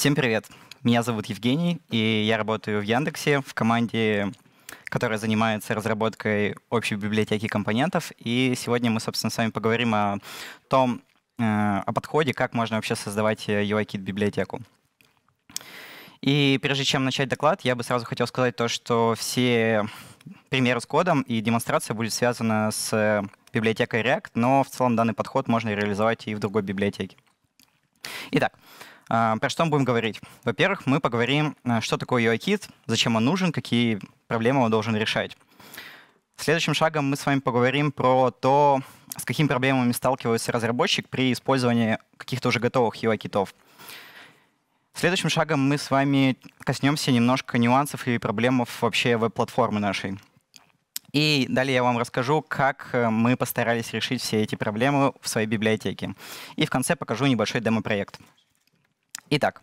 Всем привет! Меня зовут Евгений, и я работаю в Яндексе в команде, которая занимается разработкой общей библиотеки компонентов. И сегодня мы, собственно, с вами поговорим о том, э, о подходе, как можно вообще создавать UIKit э, библиотеку. И прежде чем начать доклад, я бы сразу хотел сказать то, что все примеры с кодом и демонстрация будет связана с э, библиотекой React, но в целом данный подход можно реализовать и в другой библиотеке. Итак, а, про что мы будем говорить? Во-первых, мы поговорим, э, что такое UI-кит, зачем он нужен, какие проблемы он должен решать. Следующим шагом мы с вами поговорим про то, с какими проблемами сталкивается разработчик при использовании каких-то уже готовых UI-китов. Следующим шагом мы с вами коснемся немножко нюансов и проблем вообще веб-платформы нашей. И далее я вам расскажу, как э, мы постарались решить все эти проблемы в своей библиотеке. И в конце покажу небольшой демо-проект. Итак,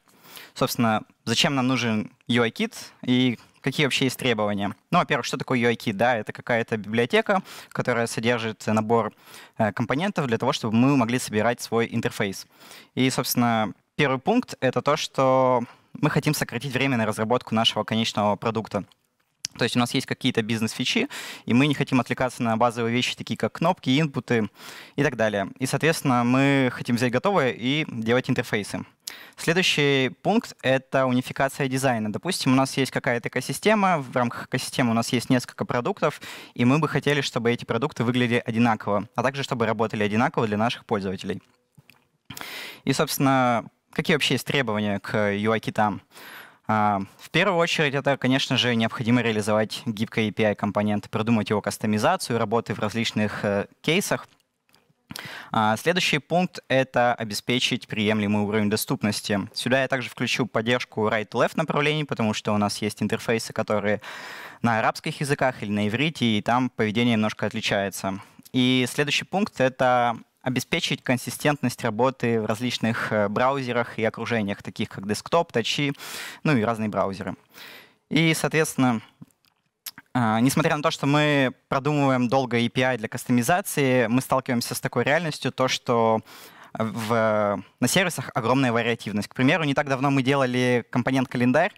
собственно, зачем нам нужен UI-кит и какие вообще есть требования? Ну, во-первых, что такое UI-кит? Да, это какая-то библиотека, которая содержит набор э, компонентов для того, чтобы мы могли собирать свой интерфейс. И, собственно, первый пункт — это то, что мы хотим сократить время на разработку нашего конечного продукта. То есть у нас есть какие-то бизнес-фичи, и мы не хотим отвлекаться на базовые вещи, такие как кнопки, инпуты и так далее. И, соответственно, мы хотим взять готовое и делать интерфейсы. Следующий пункт — это унификация дизайна. Допустим, у нас есть какая-то экосистема, в рамках экосистемы у нас есть несколько продуктов, и мы бы хотели, чтобы эти продукты выглядели одинаково, а также чтобы работали одинаково для наших пользователей. И, собственно, какие вообще есть требования к UI-китам? А, в первую очередь, это, конечно же, необходимо реализовать гибкое API-компонент, продумать его кастомизацию, работы в различных э, кейсах. А, следующий пункт — это обеспечить приемлемый уровень доступности. Сюда я также включу поддержку right-left направлений, потому что у нас есть интерфейсы, которые на арабских языках или на иврите, и там поведение немножко отличается. И следующий пункт — это обеспечить консистентность работы в различных э, браузерах и окружениях, таких как десктоп, тачи, ну и разные браузеры. И, соответственно, а, несмотря на то, что мы продумываем долго API для кастомизации, мы сталкиваемся с такой реальностью, то, что в, на сервисах огромная вариативность. К примеру, не так давно мы делали компонент-календарь,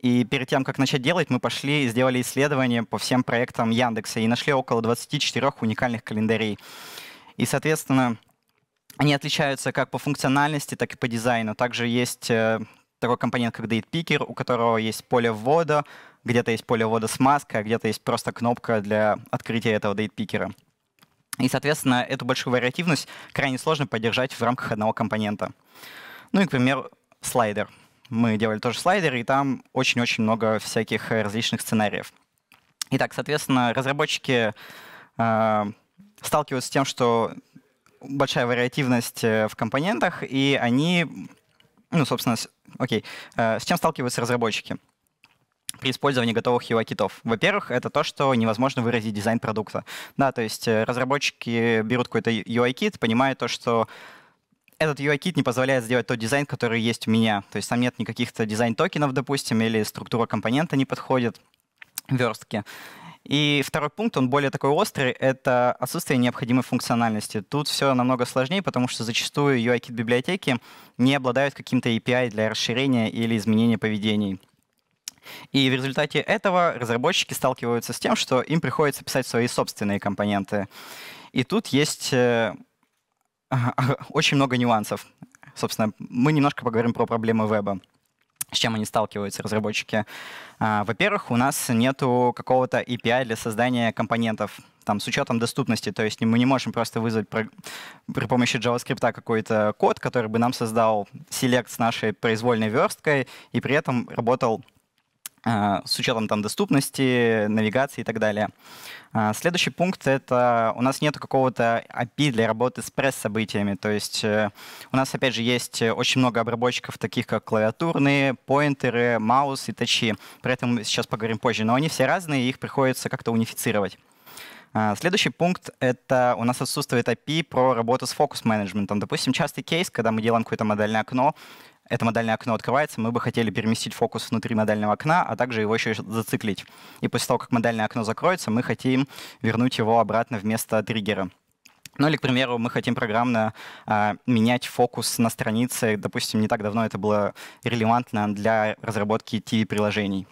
и перед тем, как начать делать, мы пошли и сделали исследование по всем проектам Яндекса и нашли около 24 уникальных календарей. И, соответственно, они отличаются как по функциональности, так и по дизайну. Также есть э, такой компонент, как Date у которого есть поле ввода, где-то есть поле ввода с маской, а где-то есть просто кнопка для открытия этого Date И, соответственно, эту большую вариативность крайне сложно поддержать в рамках одного компонента. Ну и, к примеру, слайдер. Мы делали тоже слайдер, и там очень-очень много всяких различных сценариев. Итак, соответственно, разработчики э, сталкиваются с тем, что большая вариативность э, в компонентах, и они, ну, собственно, с, окей, э, с чем сталкиваются разработчики при использовании готовых UI-китов? Во-первых, это то, что невозможно выразить дизайн продукта. Да, то есть э, разработчики берут какой-то UI-кит, понимая то, что этот UI-кит не позволяет сделать тот дизайн, который есть у меня. То есть там нет никаких-то дизайн-токенов, допустим, или структура компонента не подходит верстке. И второй пункт, он более такой острый, это отсутствие необходимой функциональности. Тут все намного сложнее, потому что зачастую UIKit-библиотеки не обладают каким-то API для расширения или изменения поведений. И в результате этого разработчики сталкиваются с тем, что им приходится писать свои собственные компоненты. И тут есть э, очень много нюансов. Собственно, мы немножко поговорим про проблемы веба. С чем они сталкиваются, разработчики? А, во-первых, у нас нету какого-то API для создания компонентов там, с учетом доступности. То есть мы не можем просто вызвать при, при помощи JavaScript какой-то код, который бы нам создал селект с нашей произвольной версткой и при этом работал а, с учетом там доступности, навигации и так далее. А, следующий пункт — это у нас нет какого-то API для работы с пресс-событиями. То есть э, у нас, опять же, есть очень много обработчиков, таких как клавиатурные, поинтеры, маус и тачи. Про это мы сейчас поговорим позже. Но они все разные, и их приходится как-то унифицировать. А, следующий пункт — это у нас отсутствует API про работу с фокус-менеджментом. Допустим, частый кейс, когда мы делаем какое-то модельное окно, это модальное окно открывается, мы бы хотели переместить фокус внутри модального окна, а также его еще зациклить. И после того, как модальное окно закроется, мы хотим вернуть его обратно вместо триггера. Ну или, к примеру, мы хотим программно э, менять фокус на странице. Допустим, не так давно это было релевантно для разработки TV-приложений.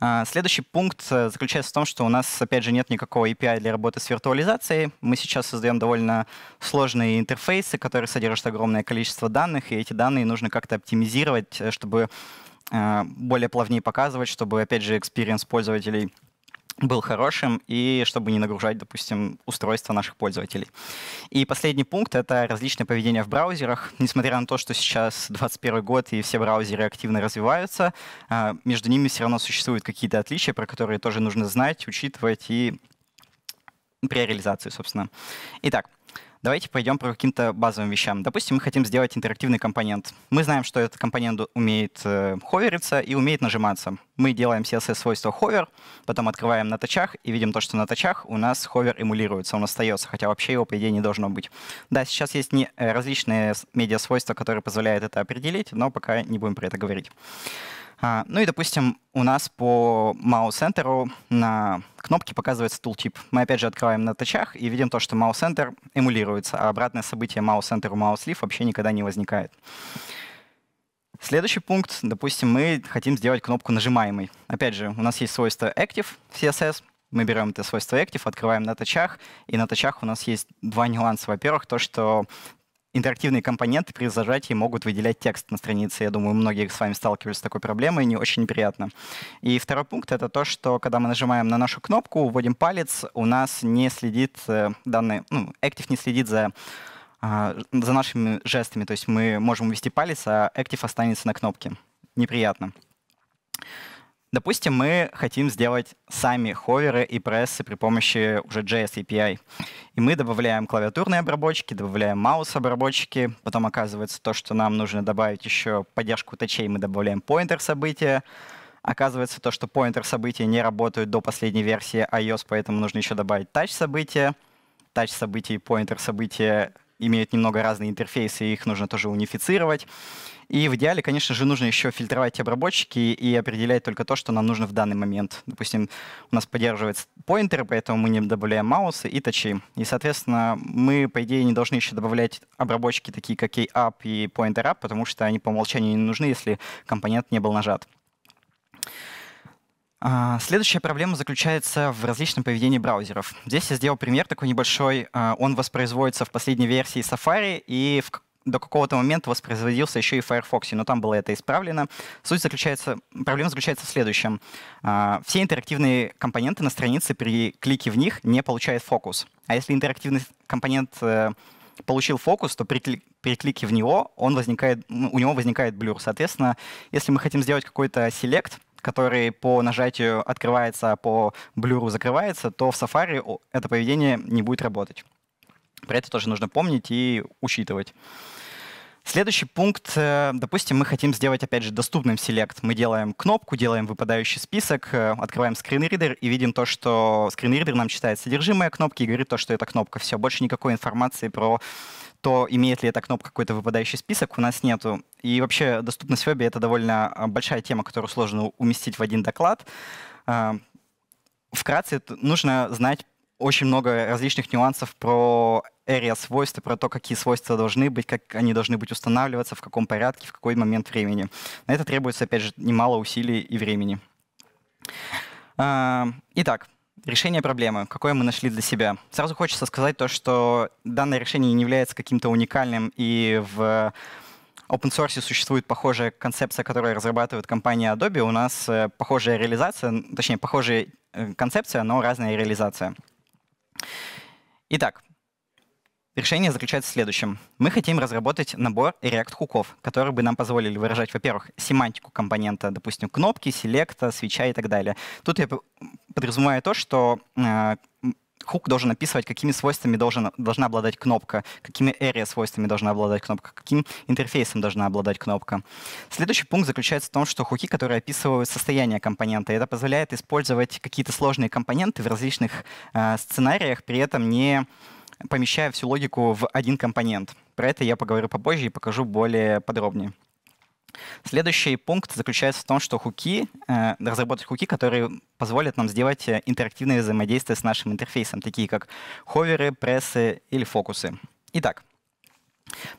А, следующий пункт э, заключается в том, что у нас, опять же, нет никакого API для работы с виртуализацией. Мы сейчас создаем довольно сложные интерфейсы, которые содержат огромное количество данных, и эти данные нужно как-то оптимизировать, э, чтобы э, более плавнее показывать, чтобы, опять же, experience пользователей — был хорошим и чтобы не нагружать, допустим, устройства наших пользователей. И последний пункт — это различное поведение в браузерах. Несмотря на то, что сейчас 21 год и все браузеры активно развиваются, а, между ними все равно существуют какие-то отличия, про которые тоже нужно знать, учитывать и при реализации, собственно. Итак, Давайте пойдем по каким-то базовым вещам. Допустим, мы хотим сделать интерактивный компонент. Мы знаем, что этот компонент умеет э, ховериться и умеет нажиматься. Мы делаем CSS-свойство hover, потом открываем на тачах и видим то, что на тачах у нас ховер эмулируется, он остается, хотя вообще его, по идее, не должно быть. Да, сейчас есть не, э, различные медиа-свойства, которые позволяют это определить, но пока не будем про это говорить. А, ну и, допустим, у нас по MAU-центру на кнопке показывается тултип. Мы опять же открываем на тачах и видим то, что MAU-центр эмулируется, а обратное событие MAU-центр MAU-слив вообще никогда не возникает. Следующий пункт, допустим, мы хотим сделать кнопку нажимаемой. Опять же, у нас есть свойство active в CSS, мы берем это свойство active, открываем на тачах, и на тачах у нас есть два нюанса. Во-первых, то, что интерактивные компоненты при зажатии могут выделять текст на странице. Я думаю, многие с вами сталкивались с такой проблемой, не очень приятно. И второй пункт — это то, что когда мы нажимаем на нашу кнопку, вводим палец, у нас не следит э, данные, ну, Active не следит за а, за нашими жестами. То есть мы можем увести палец, а Active останется на кнопке. Неприятно. Допустим, мы хотим сделать сами ховеры и прессы при помощи уже JS API. И мы добавляем клавиатурные обработчики, добавляем маус-обработчики, потом оказывается то, что нам нужно добавить еще поддержку тачей, мы добавляем pointer события. Оказывается то, что pointer события не работают до последней версии iOS, поэтому нужно еще добавить touch события. touch события и pointer события имеют немного разные интерфейсы, и их нужно тоже унифицировать. И в идеале, конечно же, нужно еще фильтровать обработчики и определять только то, что нам нужно в данный момент. Допустим, у нас поддерживается поинтеры, поэтому мы не добавляем маусы и тачи. И, соответственно, мы, по идее, не должны еще добавлять обработчики такие, как KUp и pointer up, потому что они по умолчанию не нужны, если компонент не был нажат. А, следующая проблема заключается в различном поведении браузеров. Здесь я сделал пример такой небольшой. А, он воспроизводится в последней версии Safari и в до какого-то момента воспроизводился еще и в Firefox, но там было это исправлено. Суть заключается, проблема заключается в следующем. А, все интерактивные компоненты на странице при клике в них не получают фокус. А если интерактивный компонент э, получил фокус, то при, кли при клике в него он возникает, ну, у него возникает блюр. Соответственно, если мы хотим сделать какой-то селект, который по нажатию открывается, а по блюру закрывается, то в Safari это поведение не будет работать. Про это тоже нужно помнить и учитывать. Следующий пункт, э, допустим, мы хотим сделать, опять же, доступным селект. Мы делаем кнопку, делаем выпадающий список, э, открываем скринридер и видим то, что скринридер нам читает содержимое кнопки и говорит то, что это кнопка. Все, больше никакой информации про то, имеет ли эта кнопка какой-то выпадающий список, у нас нету. И вообще доступность веба — это довольно э, большая тема, которую сложно уместить в один доклад. Вкратце нужно знать очень много различных нюансов про area свойства, про то, какие свойства должны быть, как они должны быть устанавливаться, в каком порядке, в какой момент времени. На это требуется, опять же, немало усилий и времени. А, итак, решение проблемы, какое мы нашли для себя. Сразу хочется сказать то, что данное решение не является каким-то уникальным, и в open source существует похожая концепция, которую разрабатывает компания Adobe. У нас э, похожая реализация, точнее, похожая э, концепция, но разная реализация. Итак, Решение заключается в следующем. Мы хотим разработать набор React-хуков, которые бы нам позволили выражать, во-первых, семантику компонента, допустим, кнопки, селекта, свеча и так далее. Тут я подразумеваю то, что э, хук должен описывать, какими свойствами должен, должна обладать кнопка, какими area свойствами должна обладать кнопка, каким интерфейсом должна обладать кнопка. Следующий пункт заключается в том, что хуки, которые описывают состояние компонента, это позволяет использовать какие-то сложные компоненты в различных э, сценариях, при этом не помещая всю логику в один компонент. Про это я поговорю попозже и покажу более подробнее. Следующий пункт заключается в том, что хуки, э, разработать хуки, которые позволят нам сделать э, интерактивные взаимодействия с нашим интерфейсом, такие как ховеры, прессы или фокусы. Итак,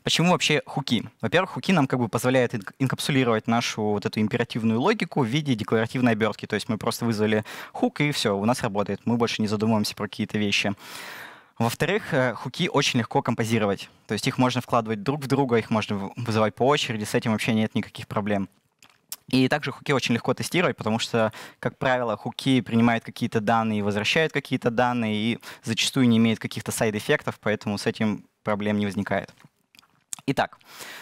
Почему вообще хуки? Во-первых, хуки нам как бы позволяют инкапсулировать нашу вот эту императивную логику в виде декларативной обертки. То есть мы просто вызвали хук, и все, у нас работает. Мы больше не задумываемся про какие-то вещи. Во-вторых, э, хуки очень легко композировать. То есть их можно вкладывать друг в друга, их можно вызывать по очереди, с этим вообще нет никаких проблем. И также хуки очень легко тестировать, потому что, как правило, хуки принимают какие-то данные, возвращают какие-то данные и зачастую не имеют каких-то сайд-эффектов, поэтому с этим проблем не возникает. Итак,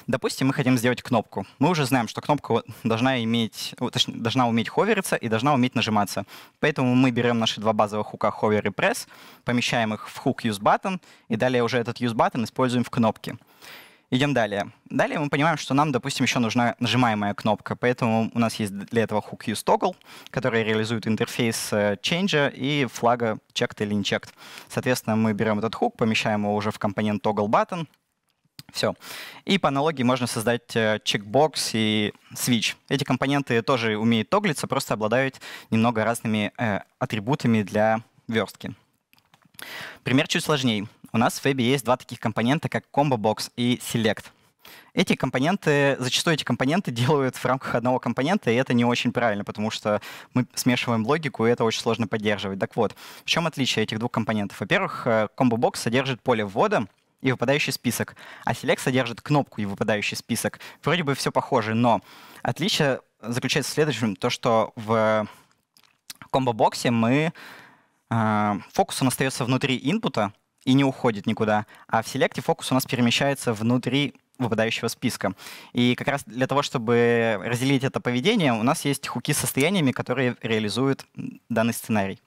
допустим, мы хотим сделать кнопку. Мы уже знаем, что кнопка должна иметь, точнее, должна уметь ховериться и должна уметь нажиматься. Поэтому мы берем наши два базовых хука hover и press, помещаем их в хук use button, и далее уже этот use button используем в кнопке. Идем далее. Далее мы понимаем, что нам, допустим, еще нужна нажимаемая кнопка, поэтому у нас есть для этого hook use toggle, который реализует интерфейс э, change и флага checked или unchecked. Соответственно, мы берем этот хук, помещаем его уже в компонент toggle button, все. И по аналогии можно создать э, чекбокс и switch. Эти компоненты тоже умеют тоглиться, просто обладают немного разными э, атрибутами для верстки. Пример чуть сложнее. У нас в вебе есть два таких компонента, как ComboBox и Select. Эти компоненты, зачастую эти компоненты делают в рамках одного компонента, и это не очень правильно, потому что мы смешиваем логику, и это очень сложно поддерживать. Так вот, в чем отличие этих двух компонентов? Во-первых, ComboBox э, содержит поле ввода, и выпадающий список, а Select содержит кнопку и выпадающий список. Вроде бы все похоже, но отличие заключается в следующем, то что в комбо-боксе мы э, фокус у нас остается внутри инпута и не уходит никуда, а в селекте фокус у нас перемещается внутри выпадающего списка. И как раз для того, чтобы разделить это поведение, у нас есть хуки с состояниями, которые реализуют данный сценарий.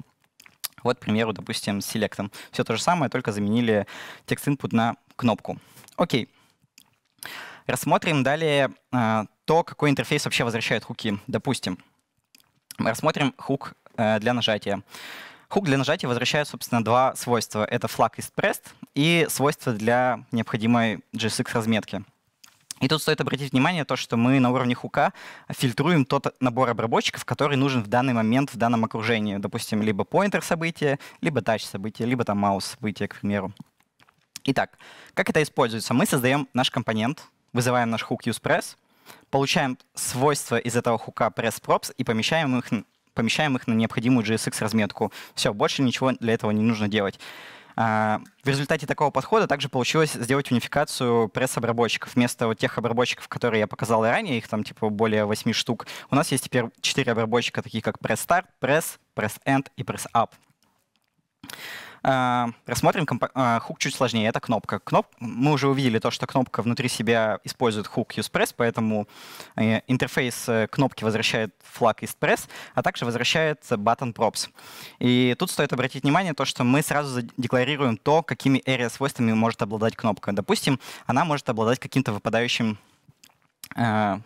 Вот, к примеру, допустим, с селектом. Все то же самое, только заменили текст input на кнопку. Окей. Рассмотрим далее э, то, какой интерфейс вообще возвращает хуки. Допустим, мы рассмотрим хук э, для нажатия. Хук для нажатия возвращает, собственно, два свойства. Это flag is pressed и свойство для необходимой JSX-разметки. И тут стоит обратить внимание на то, что мы на уровне хука фильтруем тот набор обработчиков, который нужен в данный момент в данном окружении. Допустим, либо pointer события, либо touch события, либо там mouse события, к примеру. Итак, как это используется? Мы создаем наш компонент, вызываем наш хук usePress, получаем свойства из этого хука pressProps и помещаем их, помещаем их на необходимую JSX-разметку. Все, больше ничего для этого не нужно делать. А, в результате такого подхода также получилось сделать унификацию пресс-обработчиков. Вместо вот тех обработчиков, которые я показал ранее, их там типа более 8 штук, у нас есть теперь 4 обработчика, такие как пресс-старт, пресс, пресс-энд и пресс-ап. Press а, рассмотрим а, хук чуть сложнее. Это кнопка. Кноп... Мы уже увидели то, что кнопка внутри себя использует хук usePress, поэтому э, интерфейс э, кнопки возвращает флаг usePress, а также возвращает button props. И тут стоит обратить внимание то, что мы сразу декларируем то, какими area свойствами может обладать кнопка. Допустим, она может обладать каким-то выпадающим э,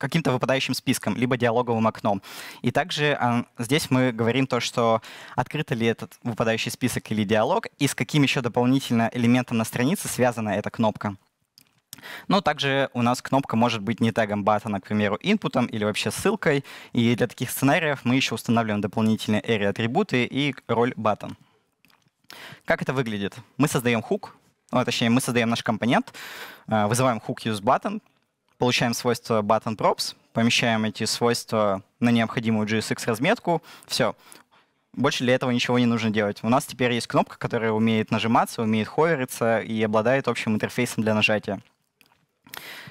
каким-то выпадающим списком, либо диалоговым окном. И также а, здесь мы говорим то, что открыто ли этот выпадающий список или диалог, и с каким еще дополнительно элементом на странице связана эта кнопка. Но также у нас кнопка может быть не тегом баттона, к примеру, инпутом или вообще ссылкой. И для таких сценариев мы еще устанавливаем дополнительные area атрибуты и роль button. Как это выглядит? Мы создаем хук, ну, точнее, мы создаем наш компонент, а, вызываем hook use button, получаем свойство button props, помещаем эти свойства на необходимую JSX-разметку. Все. Больше для этого ничего не нужно делать. У нас теперь есть кнопка, которая умеет нажиматься, умеет ховериться и обладает общим интерфейсом для нажатия.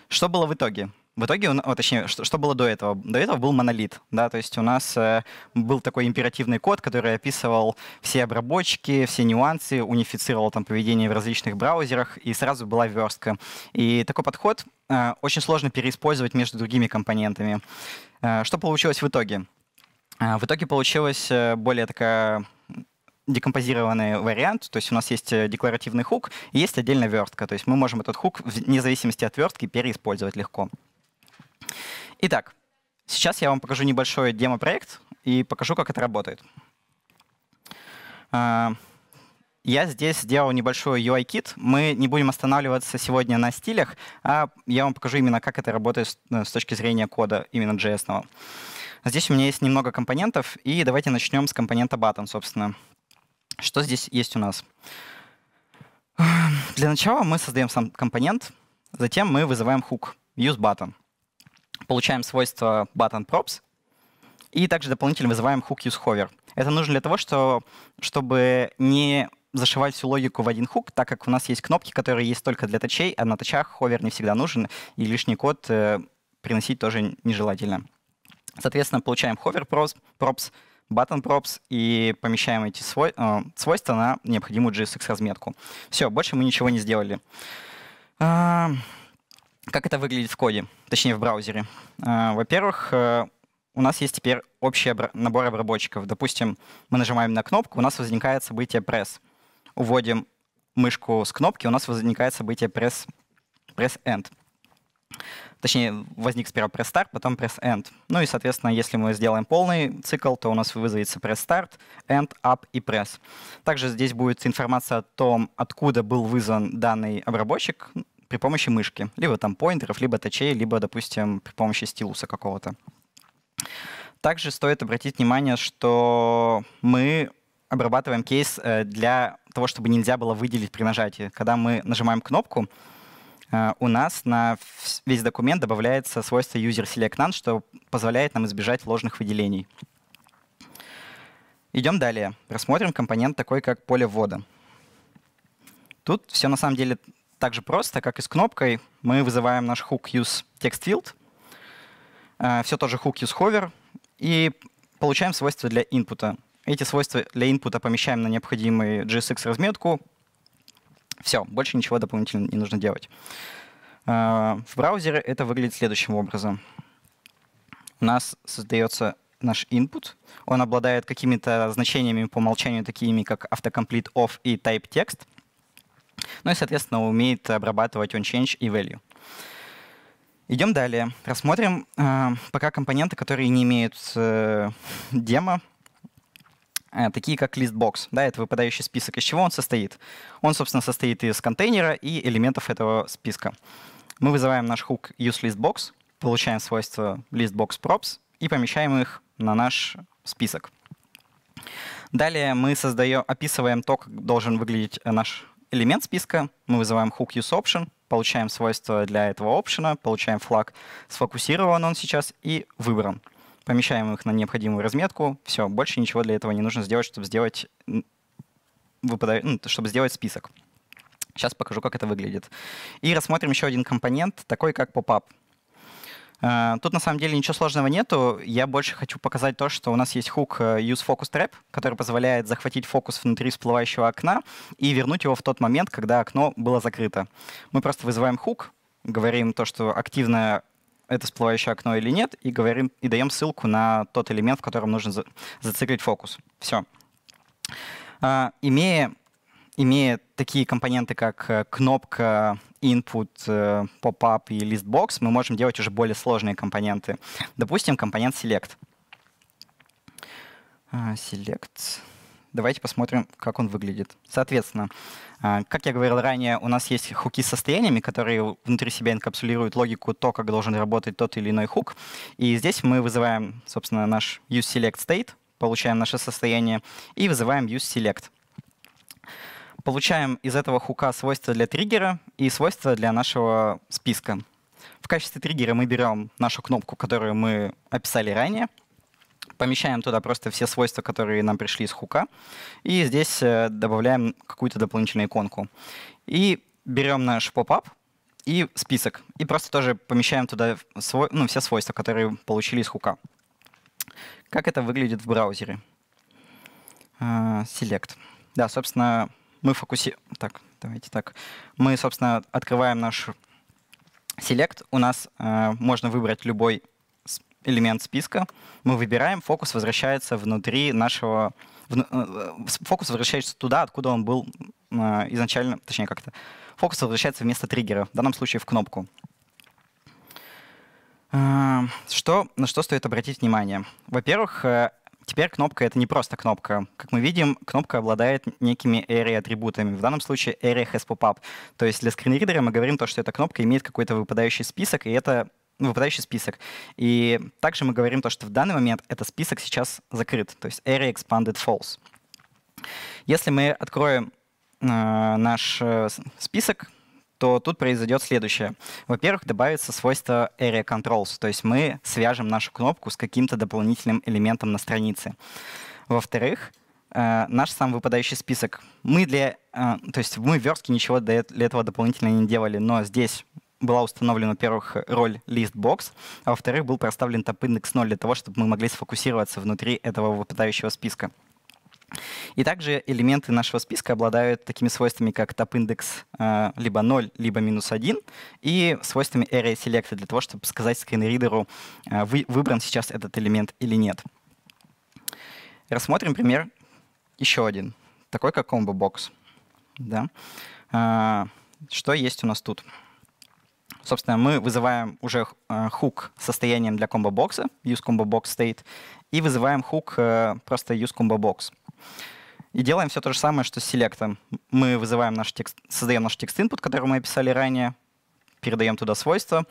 Что было в итоге? В итоге, о, точнее, что, что было до этого? До этого был монолит, да, то есть у нас э, был такой императивный код, который описывал все обработчики, все нюансы, унифицировал там поведение в различных браузерах, и сразу была верстка. И такой подход э, очень сложно переиспользовать между другими компонентами. Э, что получилось в итоге? Э, в итоге получилась э, более такая декомпозированный вариант, то есть у нас есть э, декларативный хук, и есть отдельная вертка, то есть мы можем этот хук вне зависимости от вертки переиспользовать легко. Итак, сейчас я вам покажу небольшой демо-проект и покажу, как это работает. А, я здесь сделал небольшой UI-кит. Мы не будем останавливаться сегодня на стилях, а я вам покажу именно, как это работает с ну, точки зрения кода именно JS. -ного. Здесь у меня есть немного компонентов, и давайте начнем с компонента button, собственно. Что здесь есть у нас? Для начала мы создаем сам компонент, затем мы вызываем hook, use button — получаем свойство button props и также дополнительно вызываем hook use hover. Это нужно для того, что, чтобы не зашивать всю логику в один хук, так как у нас есть кнопки, которые есть только для тачей, а на тачах ховер не всегда нужен, и лишний код э, приносить тоже нежелательно. Соответственно, получаем hover props, props button props и помещаем эти свой, э, свойства на необходимую JSX-разметку. Все, больше мы ничего не сделали. А, как это выглядит в коде, точнее в браузере? А, во-первых, э, у нас есть теперь общий набор обработчиков. Допустим, мы нажимаем на кнопку, у нас возникает событие press. Уводим мышку с кнопки, у нас возникает событие press, press end. Точнее, возник сперва press start, потом press end. Ну и, соответственно, если мы сделаем полный цикл, то у нас вызовется press start, end, up и press. Также здесь будет информация о том, откуда был вызван данный обработчик при помощи мышки, либо там поинтеров, либо тачей, либо, допустим, при помощи стилуса какого-то. Также стоит обратить внимание, что мы обрабатываем кейс э, для того, чтобы нельзя было выделить при нажатии. Когда мы нажимаем кнопку, э, у нас на весь документ добавляется свойство user select none, что позволяет нам избежать ложных выделений. Идем далее. Рассмотрим компонент такой, как поле ввода. Тут все на самом деле так же просто, как и с кнопкой, мы вызываем наш hook use text field, э, все тоже hook use hover, и получаем свойства для input. Эти свойства для input помещаем на необходимый JSX разметку. Все, больше ничего дополнительно не нужно делать. Э, в браузере это выглядит следующим образом. У нас создается наш input. Он обладает какими-то значениями по умолчанию, такими как автокомплит of и type text — ну и, соответственно, умеет обрабатывать on-change и value. Идем далее. Рассмотрим э, пока компоненты, которые не имеют э, демо, э, такие как listbox. Да, это выпадающий список. Из чего он состоит? Он, собственно, состоит из контейнера и элементов этого списка. Мы вызываем наш хук useListbox, получаем свойства listbox_props и помещаем их на наш список. Далее мы создаем, описываем то, как должен выглядеть наш элемент списка, мы вызываем hook useOption получаем свойства для этого опшена получаем флаг, сфокусирован он сейчас и выбран. Помещаем их на необходимую разметку, все, больше ничего для этого не нужно сделать, чтобы сделать, выпада... ну, чтобы сделать список. Сейчас покажу, как это выглядит. И рассмотрим еще один компонент, такой как pop-up. А, тут на самом деле ничего сложного нету. Я больше хочу показать то, что у нас есть хук э, Use Focus Trap, который позволяет захватить фокус внутри всплывающего окна и вернуть его в тот момент, когда окно было закрыто. Мы просто вызываем хук, говорим то, что активно это всплывающее окно или нет, и, говорим, и даем ссылку на тот элемент, в котором нужно за, зациклить фокус. Все. А, имея, имея такие компоненты, как э, кнопка input, э, pop-up и listbox, мы можем делать уже более сложные компоненты. Допустим, компонент select. А, select. Давайте посмотрим, как он выглядит. Соответственно, а, как я говорил ранее, у нас есть хуки с состояниями, которые внутри себя инкапсулируют логику то, как должен работать тот или иной хук. И здесь мы вызываем, собственно, наш useSelectState, получаем наше состояние, и вызываем useSelect получаем из этого хука свойства для триггера и свойства для нашего списка. В качестве триггера мы берем нашу кнопку, которую мы описали ранее, помещаем туда просто все свойства, которые нам пришли из хука, и здесь э, добавляем какую-то дополнительную иконку. И берем наш поп-ап и список, и просто тоже помещаем туда свой, ну, все свойства, которые получили из хука. Как это выглядит в браузере? Select. Э, да, собственно, мы фокуси... Так, давайте так. Мы, собственно, открываем наш Select. У нас э, можно выбрать любой элемент списка. Мы выбираем, фокус возвращается внутри нашего... Э, э, фокус возвращается туда, откуда он был э, изначально, точнее как-то. Фокус возвращается вместо триггера, в данном случае в кнопку. Э, что, на что стоит обратить внимание? Во-первых, Теперь кнопка — это не просто кнопка. Как мы видим, кнопка обладает некими area-атрибутами. В данном случае area has pop-up. То есть для скринридера мы говорим то, что эта кнопка имеет какой-то выпадающий список, и это ну, выпадающий список. И также мы говорим то, что в данный момент этот список сейчас закрыт, то есть area expanded false. Если мы откроем э, наш э, список, то тут произойдет следующее. Во-первых, добавится свойство Area Controls, то есть мы свяжем нашу кнопку с каким-то дополнительным элементом на странице. Во-вторых, э, наш сам выпадающий список. Мы для, э, то есть мы в верстке ничего для этого дополнительно не делали, но здесь была установлена, во-первых, роль listbox, а во-вторых, был проставлен топ-индекс 0 для того, чтобы мы могли сфокусироваться внутри этого выпадающего списка. И также элементы нашего списка обладают такими свойствами, как топ-индекс э, либо 0, либо минус 1, и свойствами array select для того, чтобы сказать скринридеру, э, вы, выбран сейчас этот элемент или нет. Рассмотрим пример еще один, такой как combo box. Да. Э, что есть у нас тут? Собственно, мы вызываем уже хук состоянием для комбо-бокса, use combo box state, и вызываем хук просто use combo box. И делаем все то же самое, что с селектом. Мы вызываем наш текст, создаем наш текст input, который мы описали ранее, передаем туда свойства,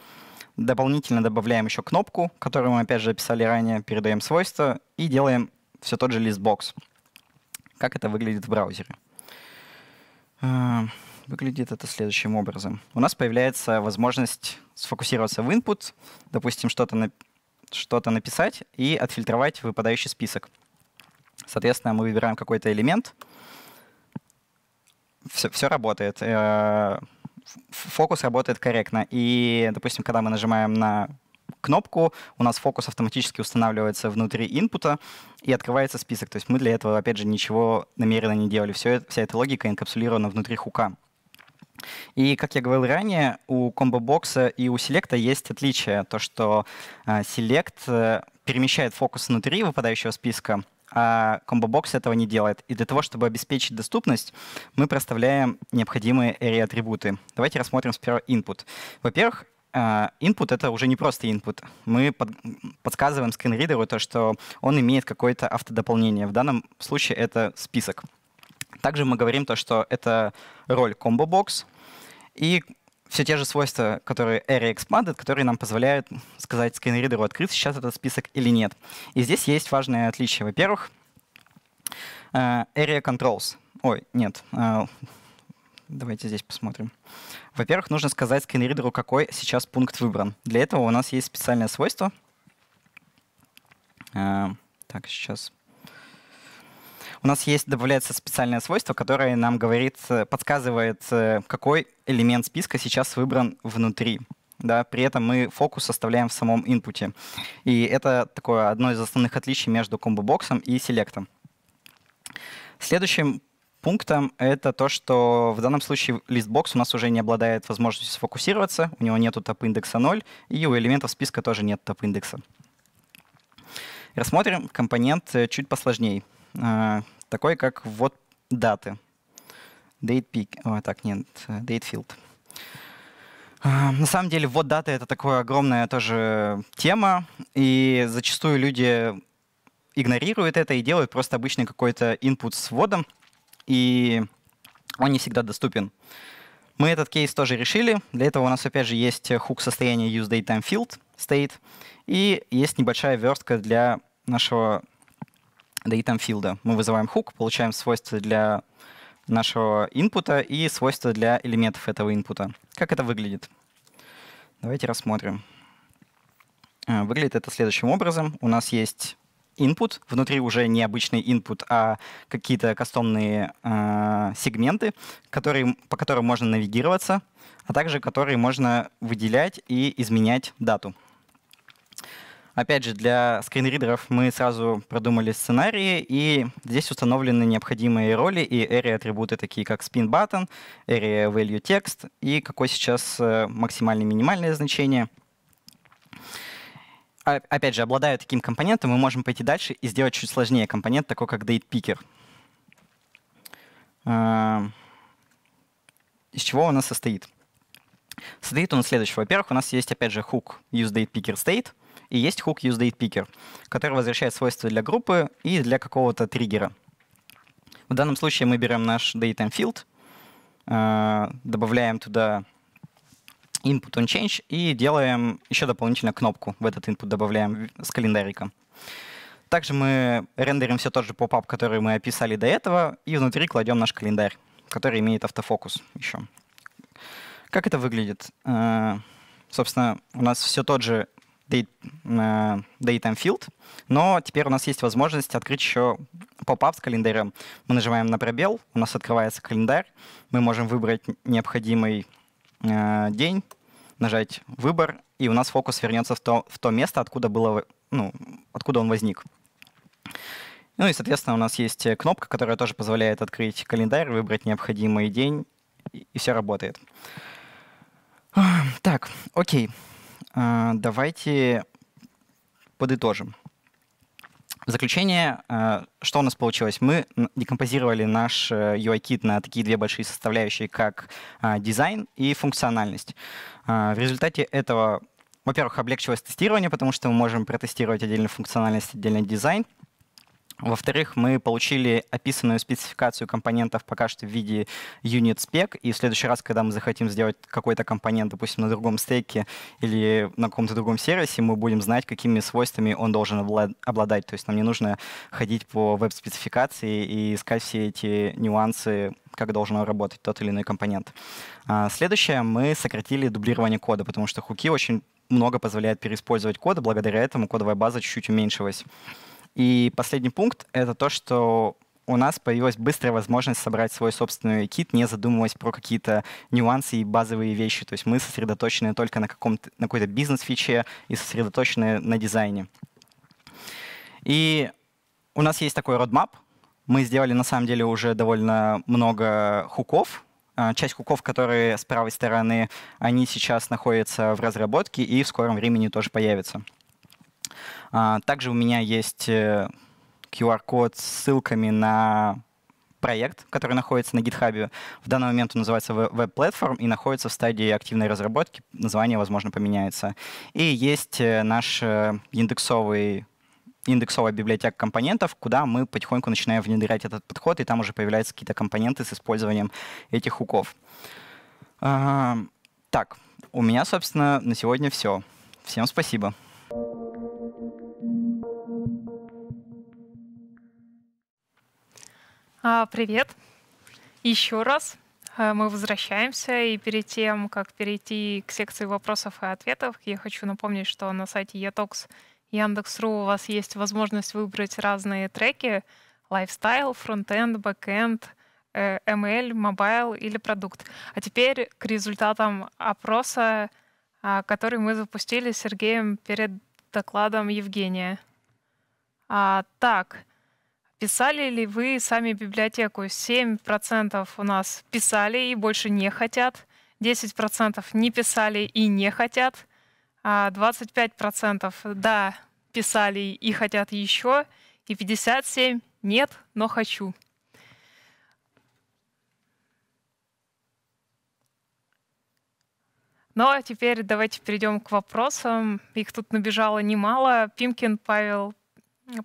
дополнительно добавляем еще кнопку, которую мы опять же описали ранее, передаем свойства и делаем все тот же listbox. Как это выглядит в браузере? А, выглядит это следующим образом. У нас появляется возможность сфокусироваться в input, допустим, что-то на, что написать и отфильтровать выпадающий список. Соответственно, мы выбираем какой-то элемент, все, все работает, э, фокус работает корректно. И, допустим, когда мы нажимаем на кнопку, у нас фокус автоматически устанавливается внутри инпута и открывается список. То есть мы для этого, опять же, ничего намеренно не делали. Все, вся эта логика инкапсулирована внутри хука. И, как я говорил ранее, у комбо-бокса и у селекта есть отличие. То, что э, селект э, перемещает фокус внутри выпадающего списка, а комбо этого не делает. И для того, чтобы обеспечить доступность, мы проставляем необходимые area-атрибуты. Давайте рассмотрим сперва input. Во-первых, э, input — это уже не просто input. Мы под, подсказываем скринридеру то, что он имеет какое-то автодополнение. В данном случае это список. Также мы говорим то, что это роль комбо и все те же свойства, которые Area Expanded, которые нам позволяют сказать скринридеру, открыт сейчас этот список или нет. И здесь есть важное отличие. Во-первых, э, Area Controls. Ой, нет. Э, давайте здесь посмотрим. Во-первых, нужно сказать скринридеру, какой сейчас пункт выбран. Для этого у нас есть специальное свойство. Э, так, сейчас у нас есть, добавляется специальное свойство, которое нам говорит, э, подсказывает, э, какой элемент списка сейчас выбран внутри. Да, при этом мы фокус оставляем в самом инпуте. И это такое одно из основных отличий между комбо-боксом и селектом. Следующим пунктом это то, что в данном случае листбокс у нас уже не обладает возможностью сфокусироваться, у него нет топ-индекса 0, и у элементов списка тоже нет топ-индекса. Рассмотрим компонент э, чуть посложнее. А, такой как вот даты. Date pick. О, так, нет, date field. А, на самом деле, вот даты — это такая огромная тоже тема, и зачастую люди игнорируют это и делают просто обычный какой-то input с вводом, и он не всегда доступен. Мы этот кейс тоже решили. Для этого у нас, опять же, есть хук состояния useDateTimeField state, и есть небольшая верстка для нашего там итемфилда. Мы вызываем хук, получаем свойства для нашего инпута и свойства для элементов этого инпута. Как это выглядит? Давайте рассмотрим. А, выглядит это следующим образом. У нас есть input, внутри уже не обычный input, а какие-то кастомные э, сегменты, которые, по которым можно навигироваться, а также которые можно выделять и изменять дату. Опять же, для скринридеров мы сразу продумали сценарии, и здесь установлены необходимые роли и area-атрибуты, такие как spin button, area value text и какое сейчас э, максимальное-минимальное значение а, опять же, обладая таким компонентом, мы можем пойти дальше и сделать чуть сложнее компонент, такой как date picker. Э, из чего он у нас состоит? Состоит он следующего. Во-первых, у нас есть, опять же, hook use date picker state и есть hook useDatePicker, который возвращает свойства для группы и для какого-то триггера. В данном случае мы берем наш DateMField, э, добавляем туда input on change и делаем еще дополнительно кнопку. В этот input добавляем с календариком. Также мы рендерим все тот же поп-ап, который мы описали до этого, и внутри кладем наш календарь, который имеет автофокус еще. Как это выглядит? Э, собственно, у нас все тот же Э, date, and field, но теперь у нас есть возможность открыть еще поп-ап с календарем. Мы нажимаем на пробел, у нас открывается календарь, мы можем выбрать необходимый э, день, нажать «Выбор», и у нас фокус вернется в то, в то место, откуда, было, ну, откуда он возник. Ну и, соответственно, у нас есть э, кнопка, которая тоже позволяет открыть календарь, выбрать необходимый день, и, и все работает. Так, окей. А, давайте подытожим. В заключение, а, что у нас получилось? Мы декомпозировали наш UI-кит э, на такие две большие составляющие, как а, дизайн и функциональность. В результате этого, во-первых, облегчилось тестирование, потому что мы можем протестировать отдельно функциональность, отдельно дизайн — во-вторых, мы получили описанную спецификацию компонентов пока что в виде unit spec, и в следующий раз, когда мы захотим сделать какой-то компонент, допустим, на другом стеке или на каком-то другом сервисе, мы будем знать, какими свойствами он должен обладать. То есть нам не нужно ходить по веб-спецификации и искать все эти нюансы, как должен работать тот или иной компонент. А следующее, мы сократили дублирование кода, потому что хуки очень много позволяет переиспользовать кода, благодаря этому кодовая база чуть-чуть уменьшилась. И последний пункт — это то, что у нас появилась быстрая возможность собрать свой собственный кит, не задумываясь про какие-то нюансы и базовые вещи. То есть мы сосредоточены только на, каком-то, на какой-то бизнес-фиче и сосредоточены на дизайне. И у нас есть такой родмап. Мы сделали, на самом деле, уже довольно много хуков. А, часть хуков, которые с правой стороны, они сейчас находятся в разработке и в скором времени тоже появятся. А, также у меня есть QR-код э, с ссылками на проект, который находится на GitHub. В данный момент он называется Web Platform и находится в стадии активной разработки. Название, возможно, поменяется. И есть э, наш э, индексовый индексовая библиотека компонентов, куда мы потихоньку начинаем внедрять этот подход, и там уже появляются какие-то компоненты с использованием этих хуков. А, так, у меня, собственно, на сегодня все. Всем спасибо. А, привет. Еще раз э, мы возвращаемся, и перед тем, как перейти к секции вопросов и ответов, я хочу напомнить, что на сайте Etox Яндекс.ру у вас есть возможность выбрать разные треки — лайфстайл, фронтенд, бэкенд, ML, э, мобайл или продукт. А теперь к результатам опроса, а, который мы запустили с Сергеем перед докладом Евгения. А, так, Писали ли вы сами библиотеку? 7% у нас писали и больше не хотят, 10% не писали и не хотят, а 25% да, писали и хотят еще, и 57% нет, но хочу. Ну а теперь давайте перейдем к вопросам. Их тут набежало немало. Пимкин Павел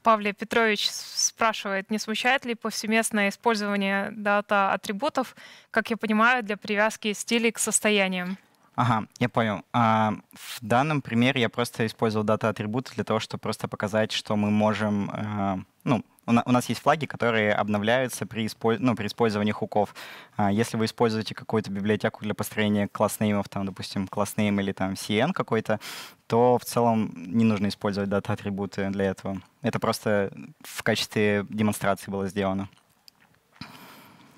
Павле Петрович спрашивает, не смущает ли повсеместное использование дата-атрибутов, как я понимаю, для привязки стилей к состояниям? Ага, я понял. А, в данном примере я просто использовал дата-атрибуты для того, чтобы просто показать, что мы можем, э, ну, у нас есть флаги, которые обновляются при, использ... ну, при использовании хуков. А, если вы используете какую-то библиотеку для построения класснеймов, там, допустим, класснейм или там CN какой-то, то в целом не нужно использовать дата-атрибуты для этого. Это просто в качестве демонстрации было сделано.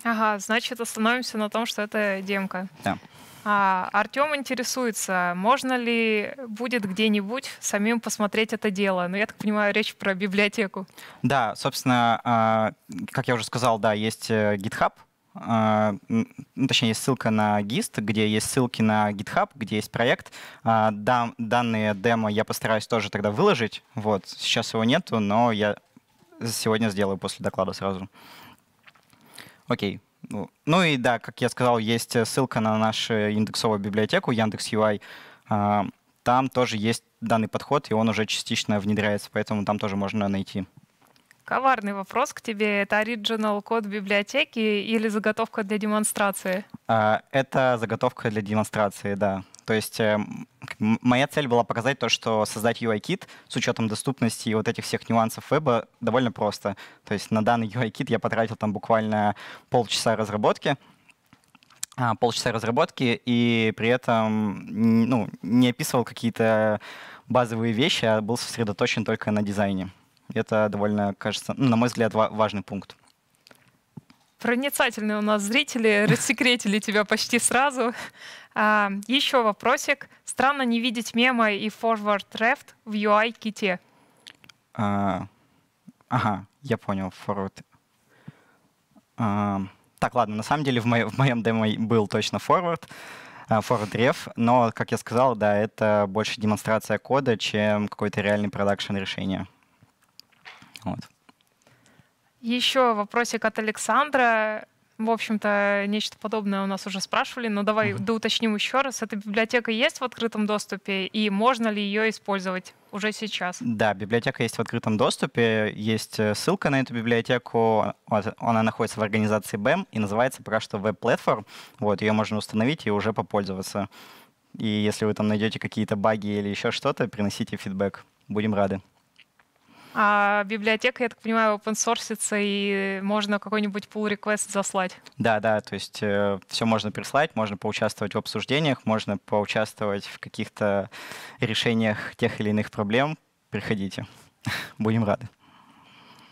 Ага, значит, остановимся на том, что это демка. Да. А, Артем интересуется, можно ли будет где-нибудь самим посмотреть это дело? Ну, я так понимаю, речь про библиотеку. Да, собственно, а, как я уже сказал, да, есть э, GitHub, а, ну, точнее, есть ссылка на GIST, где есть ссылки на GitHub, где есть проект. А, данные демо я постараюсь тоже тогда выложить. Вот, сейчас его нету, но я сегодня сделаю после доклада сразу. Окей. Ну и да, как я сказал, есть э, ссылка на нашу индексовую библиотеку Яндекс а, Там тоже есть данный подход, и он уже частично внедряется, поэтому там тоже можно найти. Коварный вопрос к тебе. Это оригинал код библиотеки или заготовка для демонстрации? А, это заготовка для демонстрации, да. То есть э, моя цель была показать то, что создать UI-кит с учетом доступности и вот этих всех нюансов веба довольно просто. То есть на данный UI-кит я потратил там буквально полчаса разработки, а, полчаса разработки, и при этом ну, не описывал какие-то базовые вещи, а был сосредоточен только на дизайне. Это довольно, кажется, ну, на мой взгляд, важный пункт. Проницательные у нас зрители рассекретили тебя почти сразу. А, Еще вопросик. Странно не видеть мема и forward left в UI-ките. А, ага, я понял, forward. А, так, ладно, на самом деле в, мо в моем демо был точно forward, а, forward ref, но, как я сказал, да, это больше демонстрация кода, чем какой-то реальный продакшн решение. Вот. Еще вопросик от Александра. В общем-то, нечто подобное у нас уже спрашивали, но давай угу. доуточним еще раз. Эта библиотека есть в открытом доступе и можно ли ее использовать? уже сейчас. Да, библиотека есть в открытом доступе, есть э, ссылка на эту библиотеку, вот, она находится в организации BEM и называется пока что Web Platform. Вот, ее можно установить и уже попользоваться. И если вы там найдете какие-то баги или еще что-то, приносите фидбэк. Будем рады. А библиотека, я так понимаю, open source, и можно какой-нибудь pull request заслать. Да, да, то есть э, все можно прислать, можно поучаствовать в обсуждениях, можно поучаствовать в каких-то решениях тех или иных проблем. Приходите, будем рады.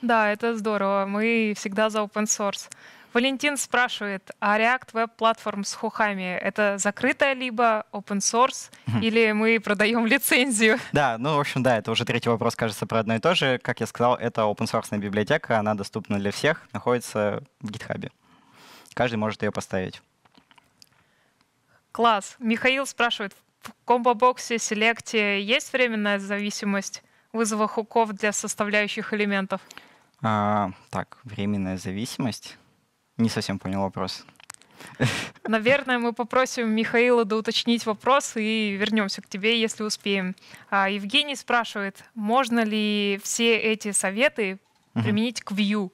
Да, это здорово. Мы всегда за open source. Валентин спрашивает, а React Web Platform с хухами — это закрытая либо open source, или мы продаем лицензию? Да, ну, в общем, да, это уже третий вопрос, кажется, про одно и то же. Как я сказал, это open source библиотека, она доступна для всех, находится в GitHub. Каждый может ее поставить. Класс. Михаил спрашивает, в комбо-боксе селекте есть временная зависимость вызова хуков для составляющих элементов? А, так, временная зависимость. Не совсем понял вопрос. Наверное, мы попросим Михаила доуточнить вопрос и вернемся к тебе, если успеем. А Евгений спрашивает, можно ли все эти советы применить к Vue?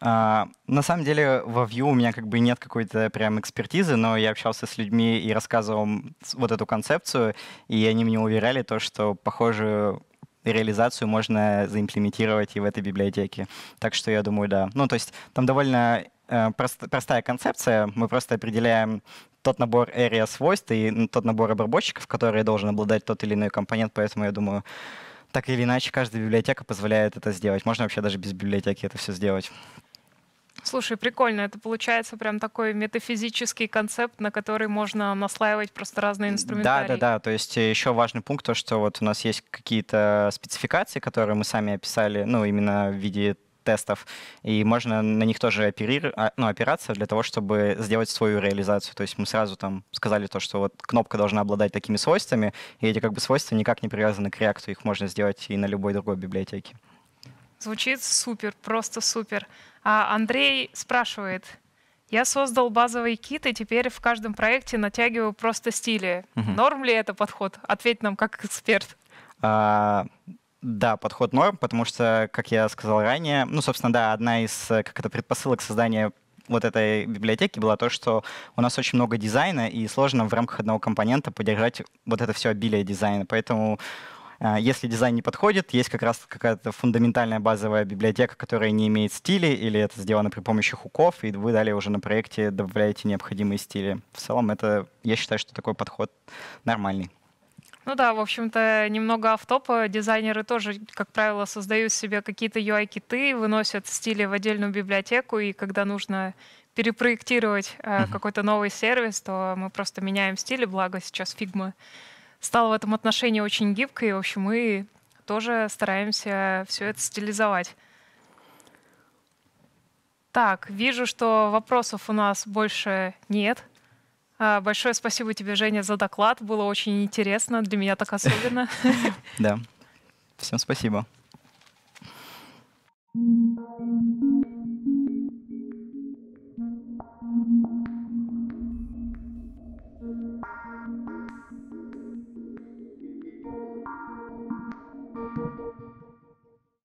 Uh, на самом деле во Vue у меня как бы нет какой-то прям экспертизы, но я общался с людьми и рассказывал вот эту концепцию, и они мне уверяли то, что похоже реализацию можно заимплементировать и в этой библиотеке. Так что я думаю, да. Ну, то есть там довольно Э, простая концепция. Мы просто определяем тот набор area свойств и тот набор обработчиков, которые должен обладать тот или иной компонент. Поэтому я думаю, так или иначе, каждая библиотека позволяет это сделать. Можно вообще даже без библиотеки это все сделать. Слушай, прикольно. Это получается прям такой метафизический концепт, на который можно наслаивать просто разные инструментарии. Да, да, да. То есть э, еще важный пункт, то, что вот у нас есть какие-то спецификации, которые мы сами описали, ну, именно в виде тестов, и можно на них тоже оперир... А, ну, опираться для того, чтобы сделать свою реализацию. То есть мы сразу там сказали то, что вот кнопка должна обладать такими свойствами, и эти как бы свойства никак не привязаны к React, их можно сделать и на любой другой библиотеке. Звучит супер, просто супер. А Андрей спрашивает, я создал базовый кит, и теперь в каждом проекте натягиваю просто стили. Угу. Норм ли это подход? Ответь нам как эксперт. А, да, подход норм, потому что, как я сказал ранее, ну, собственно, да, одна из э, как это, предпосылок создания вот этой библиотеки была то, что у нас очень много дизайна, и сложно в рамках одного компонента поддержать вот это все обилие дизайна. Поэтому э, если дизайн не подходит, есть как раз какая-то фундаментальная базовая библиотека, которая не имеет стилей, или это сделано при помощи хуков, и вы далее уже на проекте добавляете необходимые стили. В целом, это, я считаю, что такой подход нормальный. Ну да, в общем-то, немного автопа. Дизайнеры тоже, как правило, создают себе какие-то UI-киты, выносят стили в отдельную библиотеку, и когда нужно перепроектировать э, uh какой-то новый сервис, то мы просто меняем стили, благо сейчас Figma стала в этом отношении очень гибкой, и, в общем, мы тоже стараемся все это стилизовать. Так, вижу, что вопросов у нас больше нет. А, большое спасибо тебе, Женя, за доклад. Было очень интересно, для меня так особенно. Да. Всем спасибо. Thank you.